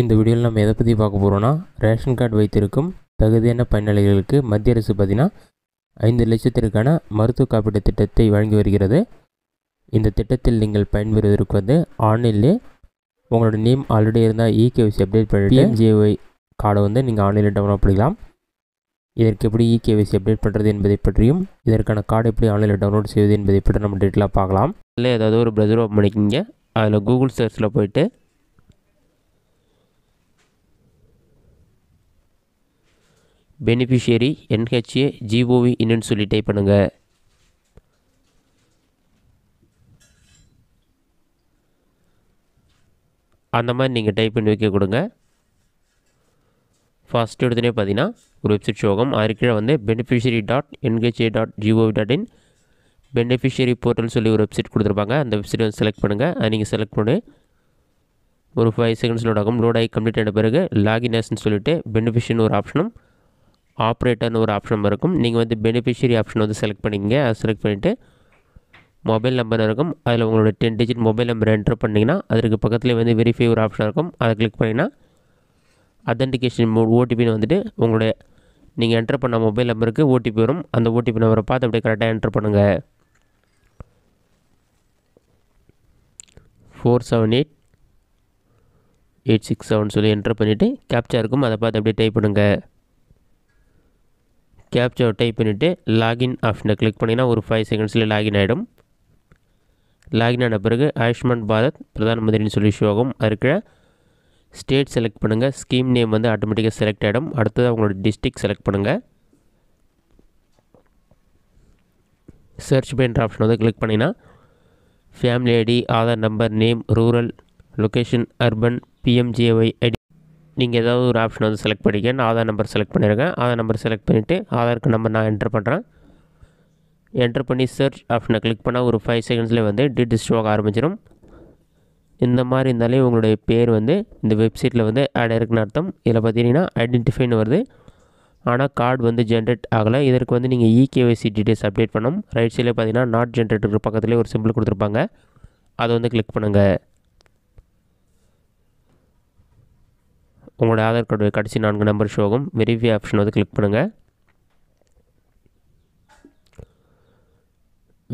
இந்த வீடியோவில் நம்ம எதை பற்றி பார்க்க போகிறோன்னா ரேஷன் கார்டு வைத்திருக்கும் தகுதியான பயனாளிகளுக்கு மத்திய அரசு பார்த்திங்கன்னா ஐந்து லட்சத்திற்கான மருத்துவ காப்பீட்டு திட்டத்தை வழங்கி வருகிறது இந்த திட்டத்தில் நீங்கள் பயன்பெறுவதற்கு வந்து ஆன்லைன்லேயே உங்களோட நேம் ஆல்ரெடி இருந்தால் இகேவிசி அப்டேட் பண்ணிட்டு பிஎம்ஜேஒய் கார்டை வந்து நீங்கள் ஆன்லைனில் டவுன்லோட் பண்ணிக்கலாம் இதற்கு எப்படி இகேவிசி e அப்டேட் பண்ணுறது என்பதை பற்றியும் இதற்கான கார்டு எப்படி ஆன்லைனில் டவுன்லோட் செய்வது என்பதை பற்றி நம்ம டீட்டெயிலாக பார்க்கலாம் இல்லை ஏதாவது ஒரு ப்ரௌசர் ஓப்பன் பண்ணிக்கிங்க அதில் கூகுள் சர்ச்சில் போயிட்டு பெனிஃபிஷியரி என்ஹெச்ஏ ஜிஓவி இன்னுன்னு சொல்லி டைப் பண்ணுங்கள் அந்த மாதிரி நீங்கள் டைப் பண்ணி வைக்க கொடுங்க ஃபஸ்ட் எடுத்துனே பார்த்தீங்கன்னா ஒரு வெப்சைட் ஷோகம் கீழே வந்து beneficiary dot NHA dot GOV dot in beneficiary portal சொல்லி ஒரு வெப்சைட் கொடுத்துருப்பாங்க அந்த வெப்சைட் வந்து செலக்ட் பண்ணுங்கள் அதை நீங்கள் செலக்ட் பண்ணி ஒரு ஃபைவ் செகண்ட்ஸ் லோட் ஆகும் லோட் ஆகி கம்ப்ளீட் ஆன பிறகு லாகின் ஆஸ்ன்னு சொல்லிட்டு பெனிஃபிஷியன்னு ஒரு ஆப்ஷனும் ஆப்ரேட்டர்னு ஒரு ஆப்ஷன் இருக்கும் நீங்கள் வந்து பெனிஃபிஷரி ஆப்ஷன் வந்து செலக்ட் பண்ணிக்கங்க செலக்ட் பண்ணிவிட்டு மொபைல் நம்பர் இருக்கும் அதில் உங்களோட ten digit mobile number entry பண்ணிங்கன்னா அதற்கு பக்கத்தில் வந்து வெரிஃபை ஒரு ஆப்ஷன் இருக்கும் அதை கிளிக் பண்ணிங்கன்னா அதன்டிகேஷன் ஓடிபின்னு வந்துட்டு உங்களுடைய நீங்கள் என்ட்ரு பண்ண மொபைல் நம்பருக்கு ஓடிபி வரும் அந்த ஓடிபி நம்பரை பார்த்து அப்படியே கரெக்டாக என்ட்ரு பண்ணுங்கள் four seven eight eight six seven சொல்லி என்ட்ரு பண்ணிவிட்டு கேப்சா இருக்கும் அதை பார்த்து அப்படியே டைப் பண்ணுங்கள் கேப்சர் டைப் பண்ணிவிட்டு லாகின் ஆப்ஷனை கிளிக் பண்ணிங்கன்னா ஒரு ஃபைவ் செகண்ட்ஸில் லாகின் ஆகிடும் லாகின் ஆன பிறகு ஆயுஷ்மான் பாரத் பிரதான் மந்திரின்னு சொல்லி ஷோகம் ஆகும் இருக்கிற ஸ்டேட் செலக்ட் பண்ணுங்கள் ஸ்கீம் நேம் வந்து ஆட்டோமேட்டிக்காக செலக்ட் ஆகிடும் அடுத்தது அவங்களோட டிஸ்ட்ரிக் செலக்ட் பண்ணுங்கள் சர்ச் பண்ணுற ஆப்ஷன் வந்து கிளிக் பண்ணிங்கன்னா family ID Aadhaar number name rural location urban PMJAY ID நீங்கள் ஏதாவது ஒரு ஆப்ஷன் வந்து செலக்ட் பண்ணிக்க நான் ஆதார் நம்பர் செலக்ட் பண்ணியிருக்கேன் ஆதார் நம்பர் செலக்ட் பண்ணிவிட்டு ஆதாருக்கு நம்பர் நான் என்ட்ரு பண்ணுறேன் என்ட்ரு பண்ணி சர்ச் ஆப்ஷனை கிளிக் பண்ணால் ஒரு ஃபைவ் செகண்ட்ஸ்லேயே வந்து டீட்டெயில்ஸ் ஷோக ஆரம்பிச்சிடும் இந்த மாதிரி இருந்தாலே உங்களுடைய பேர் வந்து இந்த வெப்சைட்டில் வந்து ஆட் ஆயிருக்குன்னு அர்த்தம் இதில் பார்த்தீங்கன்னா ஐடென்டிஃபைன்னு வருது ஆனால் கார்டு வந்து ஜென்ரேட் ஆகலை இதற்கு வந்து நீங்கள் இகேஒய்சி டீட்டெயில்ஸ் அப்டேட் பண்ணணும் ரைட் சைடில் பார்த்தீங்கன்னா நாட் ஜென்ரேட் இருக்கிற பக்கத்துலேயே ஒரு சிம்பிள் கொடுத்துருப்பாங்க அதை வந்து கிளிக் பண்ணுங்கள் உங்களோட ஆதார் கார்டு கடைசி நான்கு நம்பர் ஷோகும் வெரிஃபை ஆப்ஷன் வந்து கிளிக் பண்ணுங்கள்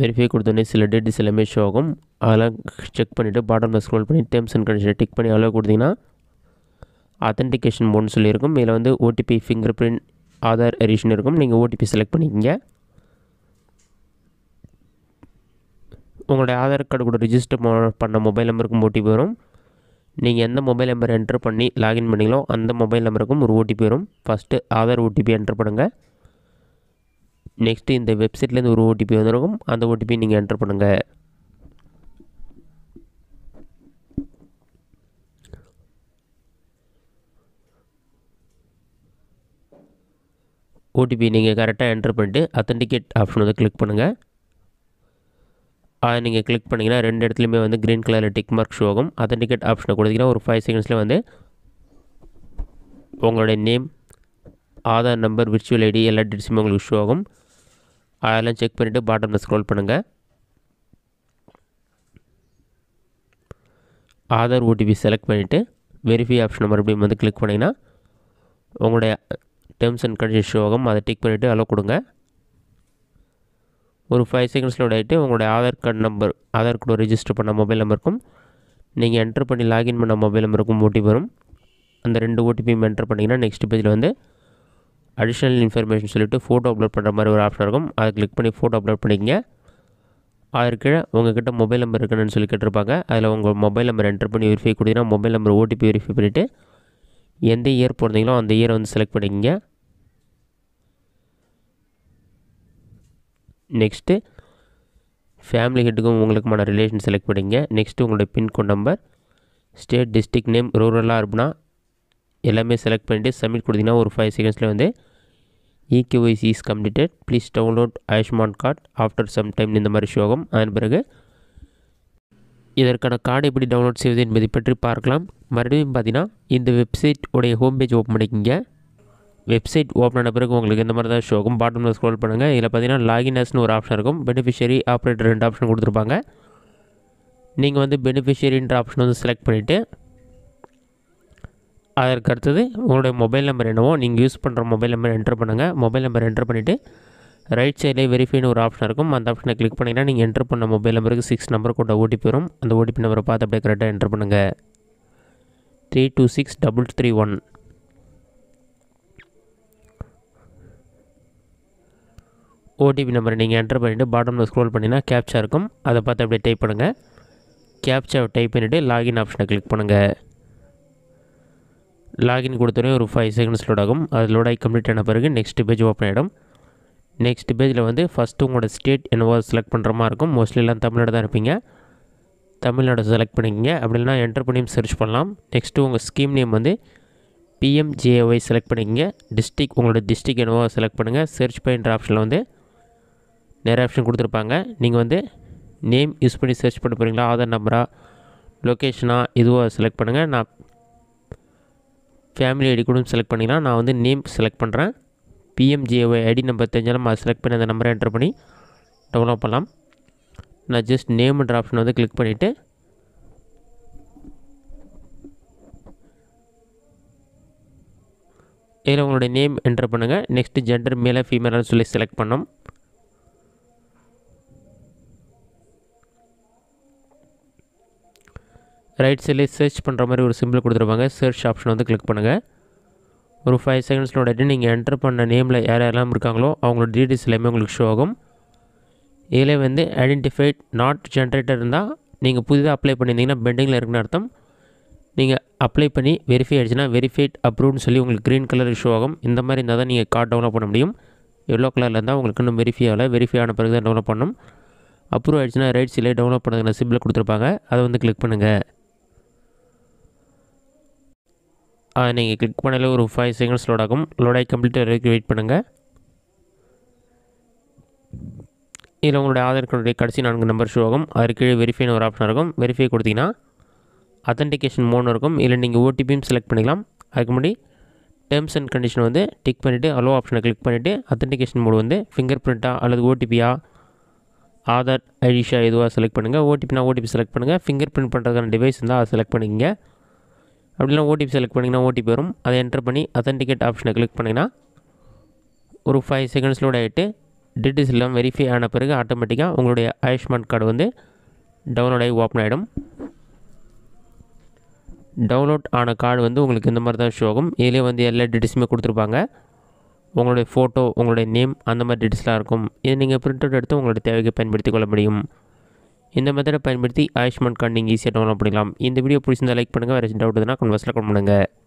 வெரிஃபை கொடுத்தோடனே சில டேட்டு எல்லாமே ஷோ ஆகும் அதெல்லாம் செக் பண்ணிவிட்டு பாட்டமில் ஸ்க்ரோல் பண்ணி டேர்ம்ஸ் அண்ட் கண்டிஷன் டிக் பண்ணி அளவு கொடுத்தீங்கன்னா அத்தன்டிகேஷன் மோட்னு சொல்லியிருக்கும் இதில் வந்து ஓடிபி ஃபிங்கர் பிரிண்ட் ஆதார் எரிஷன் இருக்கும் நீங்கள் ஓடிபி செலக்ட் பண்ணிக்கிங்க உங்களுடைய ஆதார் கார்டு கூட ரிஜிஸ்டர் பண்ண மொபைல் நம்பருக்கும் ஓடிபி வரும் நீங்கள் எந்த மொபைல் நம்பர் என்ட்ரு பண்ணி லாகின் பண்ணிங்களோ அந்த மொபைல் நம்பருக்கும் ஒரு ஓடிபி வரும் ஃபஸ்ட்டு ஆதார் ஓடிபி என்ட்ரு பண்ணுங்கள் நெக்ஸ்ட்டு இந்த வெப்சைட்லேருந்து ஒரு ஓடிபி வந்துருக்கும் அந்த ஓடிபி நீங்கள் என்ட்ரு பண்ணுங்கள் ஓடிபி நீங்கள் கரெக்டாக என்ட்ரு பண்ணிட்டு அத்தன்டிகேட் ஆப்ஷன் வந்து கிளிக் பண்ணுங்கள் அதை நீங்கள் கிளிக் பண்ணிங்கன்னா ரெண்டு இடத்துலையுமே வந்து க்ரீன் கலரில் டிக் மார்க் ஷோ ஆகும் டிக்கெட் ஆப்ஷனை கொடுத்தீங்கன்னா ஒரு ஃபைவ் செகண்ட்ஸில் வந்து உங்களுடைய name Aadhaar number virtual ID எல்லா டீட்ஸுமே உங்களுக்கு ஷோ ஆகும் அதெல்லாம் செக் பண்ணிவிட்டு பாட்டமில் ஸ்க்ரோல் பண்ணுங்கள் ஆதார் ஓடிபி செலக்ட் பண்ணிவிட்டு வெரிஃபை ஆப்ஷன் மறுபடியும் வந்து கிளிக் பண்ணிங்கன்னா உங்களுடைய டேர்ம்ஸ் அண்ட் கண்டிஷன் ஷோ ஆகும் அதை டிக் பண்ணிவிட்டு அலோ கொடுங்க ஒரு ஃபைவ் செகண்ட்ஸ் லோட் ஆகிட்டு உங்களுடைய Aadhaar card number Aadhaar card register பண்ண மொபைல் நம்பருக்கும் நீங்கள் என்ட்ரு பண்ணி லாகின் பண்ண மொபைல் நம்பருக்கும் ஓடிபி வரும் அந்த ரெண்டு ஓடிபியும் என்ட்ரு பண்ணிங்கன்னா நெக்ஸ்ட் பேஜில் வந்து அடிஷ்னல் இன்ஃபர்மேஷன் சொல்லிவிட்டு ஃபோட்டோ அப்லோட் பண்ணுற மாதிரி ஒரு ஆப்ஷன் இருக்கும் அதை கிளிக் பண்ணி ஃபோட்டோ அப்லோட் பண்ணிக்கங்க அதற்கு கீழே மொபைல் நம்பர் இருக்குன்னு சொல்லி கேட்டிருப்பாங்க அதில் உங்கள் மொபைல் நம்பர் என்ட்ரு பண்ணி வெரிஃபை கொடுத்தீங்கன்னா மொபைல் நம்பர் ஓடிபி வெரிஃபை பண்ணிவிட்டு எந்த இயர் பிறந்தீங்களோ அந்த இயரை வந்து செலக்ட் பண்ணிக்கங்க நெக்ஸ்ட்டு ஃபேமிலி ஹெட்டுக்கும் உங்களுக்குமான ரிலேஷன் செலக்ட் பண்ணிங்க நெக்ஸ்ட்டு உங்களோட pincode number state district name ரூரலாக இருப்பினா எல்லாமே செலக்ட் பண்ணிவிட்டு சப்மிட் கொடுத்தீங்கன்னா ஒரு ஃபைவ் செகண்ட்ஸில் வந்து eKYC is completed please download Ayushman card after some time இந்த மாதிரி ஷோகம் அதன் பிறகு இதற்கான கார்டு எப்படி டவுன்லோட் செய்வது என்பதை பற்றி பார்க்கலாம் மறுபடியும் பார்த்தீங்கன்னா இந்த வெப்சைட் உடைய ஹோம் பேஜ் ஓப்பன் பண்ணிக்கிங்க வெப்சைட் ஓப்பன் ஆன பிறகு உங்களுக்கு இந்த மாதிரி தான் ஷோ ஆகும் பாட்டமில் ஸ்க்ரோல் பண்ணுங்கள் இதில் பார்த்தீங்கன்னா லாகின் ஒரு ஆப்ஷன் இருக்கும் பெனிஃபிஷியரி ஆப்ரேட்டர் ரெண்டு ஆப்ஷன் கொடுத்துருப்பாங்க நீங்கள் வந்து பெனிஃபிஷியரின்ற ஆப்ஷன் வந்து செலக்ட் பண்ணிவிட்டு அதற்கு அடுத்தது உங்களுடைய மொபைல் நம்பர் என்னவோ நீங்கள் யூஸ் பண்ணுற மொபைல் நம்பர் என்ட்ரு பண்ணுங்கள் மொபைல் நம்பர் என்ட்ரு பண்ணிவிட்டு ரைட் சைடில் வெரிஃபைன்னு ஒரு ஆப்ஷன் இருக்கும் அந்த ஆப்ஷனை கிளிக் பண்ணிங்கன்னா நீங்கள் என்ட்ரு பண்ண மொபைல் நம்பருக்கு சிக்ஸ் நம்பர் கொண்ட ஓடிபி வரும் அந்த ஓடிபி நம்பரை பார்த்து அப்படியே கரெக்டாக என்ட்ரு பண்ணுங்கள் three two six double three one OTP நம்பரை நீங்கள் என்டர் பண்ணிவிட்டு பாட்டமில் ஸ்க்ரோல் பண்ணினா கேப்சா இருக்கும் அதை பார்த்து அப்படியே டைப் பண்ணுங்கள் கேப்ச்சாவை டைப் பண்ணிவிட்டு லாகின் ஆப்ஷனை கிளிக் பண்ணுங்கள் லாகின் கொடுத்தோடனே ஒரு ஃபைவ் செகண்ட்ஸ் லோட் ஆகும் அது லோட் ஆகி கம்ப்ளீட் ஆன பிறகு நெக்ஸ்ட் பேஜ் ஓப்பன் ஆகிடும் நெக்ஸ்ட் பேஜில் வந்து ஃபஸ்ட்டு உங்களோட ஸ்டேட் என்னவோ செலக்ட் பண்ணுற மாதிரி இருக்கும் மோஸ்ட்லி எல்லாம் தமிழ்நாடு தான் இருப்பீங்க தமிழ்நாடு செலக்ட் அப்படி அப்படின்னா என்டர் பண்ணியும் சர்ச் பண்ணலாம் நெக்ஸ்ட்டு உங்கள் ஸ்கீம் நேம் வந்து பிஎம்ஜேஒய் செலக்ட் பண்ணிக்கங்க டிஸ்ட்ரிக் உங்களோட டிஸ்ட்ரிக் என்னவோ செலக்ட் பண்ணுங்கள் சர்ச் பண்ணுற ஆப்ஷனில் வந்து நிறைய ஆப்ஷன் கொடுத்துருப்பாங்க நீங்கள் வந்து நேம் யூஸ் பண்ணி சர்ச் பண்ண போகிறீங்களா ஆதார் நம்பராக லொக்கேஷனாக இதுவாக செலக்ட் பண்ணுங்கள் நான் ஃபேமிலி ஐடி கூட செலக்ட் பண்ணிக்கலாம் நான் வந்து நேம் செலக்ட் பண்ணுறேன் பிஎம்ஜேஒய் ஐடி நம்பர் தெரிஞ்சாலும் அதை செலக்ட் பண்ணி அந்த நம்பரை என்டர் பண்ணி டவுன்லோட் பண்ணலாம் நான் ஜஸ்ட் நேம்ன்ற ஆப்ஷன் வந்து கிளிக் பண்ணிவிட்டு இதில் உங்களுடைய நேம் என்டர் பண்ணுங்கள் நெக்ஸ்ட்டு ஜெண்டர் மேலே ஃபீமேலான்னு சொல்லி செலக்ட் பண்ணோம் ரைட் சைட்லேயே சர்ச் பண்ணுற மாதிரி ஒரு சிம்பிள் கொடுத்துருப்பாங்க சர்ச் ஆப்ஷன் வந்து கிளிக் பண்ணுங்கள் ஒரு ஃபைவ் செகண்ட்ஸில் உடனே நீங்கள் என்டர் பண்ண நேமில் யார் யாரெல்லாம் இருக்காங்களோ அவங்களோட டீட்டெயில்ஸ் எல்லாமே உங்களுக்கு ஷோ ஆகும் இதில் வந்து ஐடென்டிஃபைட் நாட் ஜென்ரேட்டர் இருந்தால் நீங்கள் புதிதாக அப்ளை பண்ணியிருந்தீங்கன்னா பெண்டிங்கில் இருக்குன்னு அர்த்தம் நீங்கள் அப்ளை பண்ணி வெரிஃபை ஆகிடுச்சுன்னா வெரிஃபைட் அப்ரூவ்னு சொல்லி உங்களுக்கு க்ரீன் கலர் ஷோ ஆகும் இந்த மாதிரி இருந்தால் தான் நீங்கள் கார்டு டவுன்லோட் பண்ண முடியும் எல்லோ கலரில் இருந்தால் உங்களுக்கு இன்னும் வெரிஃபை ஆகலை வெரிஃபை ஆன பிறகு தான் டவுன்லோட் பண்ணணும் அப்ரூவ் ஆகிடுச்சுன்னா ரைட் சைடில் டவுன்லோட் பண்ணுறதுக்கான சிம்பிள் கொடுத்துருப்பாங்க அதை வந்து கிளிக் பண்ணுங்கள் அதை நீங்கள் கிளிக் பண்ணாலே ஒரு ஃபைவ் செகண்ட்ஸ் லோட் ஆகும் லோட் ஆகி கம்ப்ளீட் வரைக்கும் வெயிட் பண்ணுங்கள் இதில் உங்களுடைய ஆதார் கார்டுடைய கடைசி நான்கு நம்பர் ஷோ ஆகும் அதற்கு கீழே வெரிஃபைன்னு ஒரு ஆப்ஷன் இருக்கும் வெரிஃபை கொடுத்தீங்கன்னா அத்தன்டிகேஷன் மோன் இருக்கும் இல்லை நீங்கள் ஓடிபியும் செலக்ட் பண்ணிக்கலாம் அதுக்கு முன்னாடி டேர்ம்ஸ் அண்ட் கண்டிஷன் வந்து டிக் பண்ணிவிட்டு அலோ ஆப்ஷனை கிளிக் பண்ணிவிட்டு அத்தன்டிகேஷன் மோடு வந்து ஃபிங்கர் பிரிண்ட்டாக அல்லது ஓடிபியாக ஆதார் ஐடிஷா எதுவாக செலக்ட் பண்ணுங்கள் ஓடிபினா ஓடிபி செலக்ட் பண்ணுங்கள் ஃபிங்கர் பிரிண்ட் பண்ணுறதுக்கான டிவைஸ் இருந்தால் அதை செலக்ட் பண்ணிக்கங்க அப்படின்னா ஓடிபி செலக்ட் பண்ணிங்கன்னா ஓடிபி வரும் அதை என்டர் பண்ணி அத்தன்டிகேட் ஆப்ஷனை கிளிக் பண்ணிங்கன்னா ஒரு ஃபைவ் செகண்ட்ஸ் லோட் ஆகிட்டு டீட்டெயில்ஸ் எல்லாம் வெரிஃபை ஆன பிறகு ஆட்டோமேட்டிக்காக உங்களுடைய ஆயுஷ்மான் கார்டு வந்து டவுன்லோட் ஆகி ஓப்பன் ஆகிடும் டவுன்லோட் ஆன கார்டு வந்து உங்களுக்கு இந்த மாதிரி தான் ஷோ ஆகும் இதிலே வந்து எல்லா டீட்டெயில்ஸுமே கொடுத்துருப்பாங்க உங்களுடைய ஃபோட்டோ உங்களுடைய நேம் அந்த மாதிரி டீட்டெயில்ஸ்லாம் இருக்கும் இதை நீங்கள் பிரிண்ட் அவுட் எடுத்து உங்களுடைய தேவைக்கு பயன்படுத்திக் கொள்ள முடியும் இந்த மெத்தடை பயன்படுத்தி ஆயுஷ்மான் கார்டு நீங்கள் ஈஸியாக டவுன்லோட் பண்ணிக்கலாம் இந்த வீடியோ பிடிச்சிருந்தால் லைக் பண்ணுங்கள் வேறு டவுட் இருந்தால் கன்வர்ஸில் கொண்டு பண்ணுங்கள்